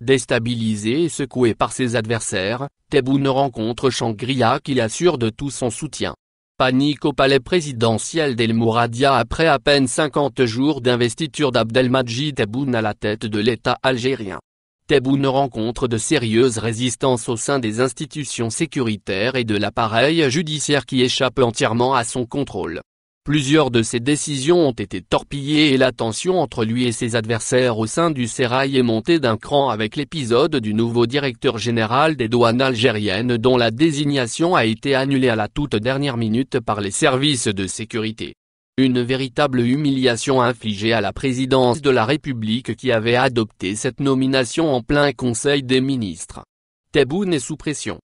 Déstabilisé et secoué par ses adversaires, Tebboune rencontre Shangria qui l'assure de tout son soutien. Panique au palais présidentiel d'El Mouradia après à peine 50 jours d'investiture d'Abdelmadjid Tebboune à la tête de l'État algérien ne rencontre de sérieuses résistances au sein des institutions sécuritaires et de l'appareil judiciaire qui échappe entièrement à son contrôle. Plusieurs de ses décisions ont été torpillées et la tension entre lui et ses adversaires au sein du Sérail est montée d'un cran avec l'épisode du nouveau directeur général des douanes algériennes dont la désignation a été annulée à la toute dernière minute par les services de sécurité. Une véritable humiliation infligée à la présidence de la République qui avait adopté cette nomination en plein conseil des ministres. Tebboune est sous pression.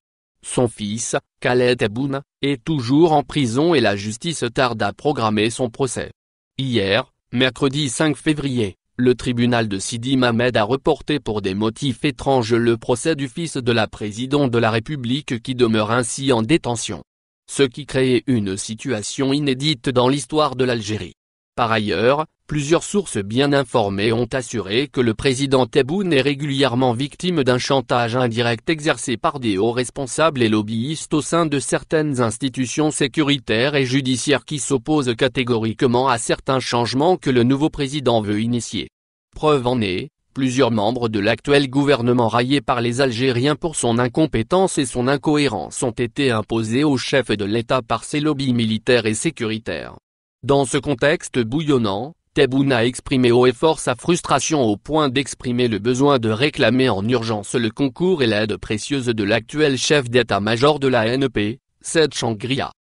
Son fils, Khaled Tebboune, est toujours en prison et la justice tarde à programmer son procès. Hier, mercredi 5 février, le tribunal de Sidi Mamed a reporté pour des motifs étranges le procès du fils de la présidente de la République qui demeure ainsi en détention ce qui crée une situation inédite dans l'histoire de l'Algérie. Par ailleurs, plusieurs sources bien informées ont assuré que le président Tebboune est régulièrement victime d'un chantage indirect exercé par des hauts responsables et lobbyistes au sein de certaines institutions sécuritaires et judiciaires qui s'opposent catégoriquement à certains changements que le nouveau président veut initier. Preuve en est, plusieurs membres de l'actuel gouvernement raillé par les Algériens pour son incompétence et son incohérence ont été imposés au chef de l'État par ses lobbies militaires et sécuritaires. Dans ce contexte bouillonnant, Tebboune a exprimé haut et fort sa frustration au point d'exprimer le besoin de réclamer en urgence le concours et l'aide précieuse de l'actuel chef d'état-major de la NP, e Sed Changria.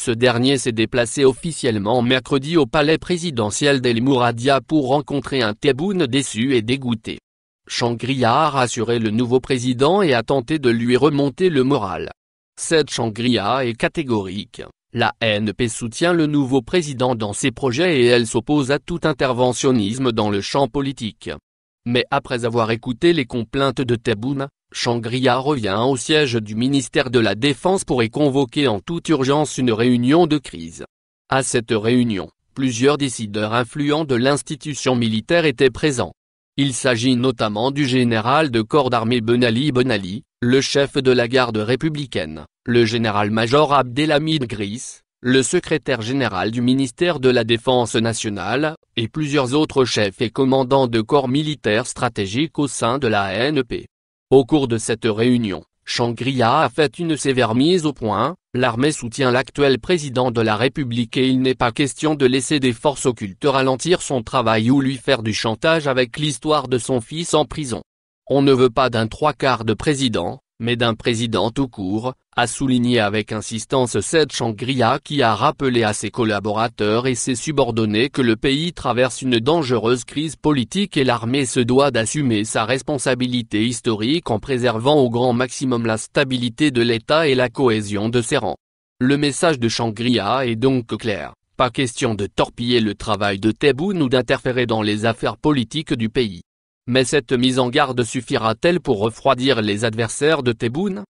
Ce dernier s'est déplacé officiellement mercredi au palais présidentiel d'El Mouradia pour rencontrer un Théboune déçu et dégoûté. Shangri-La a rassuré le nouveau président et a tenté de lui remonter le moral. Cette shangri est catégorique. La NP soutient le nouveau président dans ses projets et elle s'oppose à tout interventionnisme dans le champ politique. Mais après avoir écouté les complaintes de Théboune, shangri revient au siège du ministère de la Défense pour y convoquer en toute urgence une réunion de crise. À cette réunion, plusieurs décideurs influents de l'institution militaire étaient présents. Il s'agit notamment du général de corps d'armée Ben Ali Ben Ali, le chef de la garde républicaine, le général-major Abdelhamid Gris, le secrétaire général du ministère de la Défense nationale, et plusieurs autres chefs et commandants de corps militaires stratégiques au sein de la ANP. E au cours de cette réunion, Shangri-La a fait une sévère mise au point, l'armée soutient l'actuel président de la République et il n'est pas question de laisser des forces occultes ralentir son travail ou lui faire du chantage avec l'histoire de son fils en prison. On ne veut pas d'un trois quarts de président, mais d'un président tout court, a souligné avec insistance Seth Changria qui a rappelé à ses collaborateurs et ses subordonnés que le pays traverse une dangereuse crise politique et l'armée se doit d'assumer sa responsabilité historique en préservant au grand maximum la stabilité de l'État et la cohésion de ses rangs. Le message de changria est donc clair, pas question de torpiller le travail de Théboune ou d'interférer dans les affaires politiques du pays. Mais cette mise en garde suffira-t-elle pour refroidir les adversaires de Teboune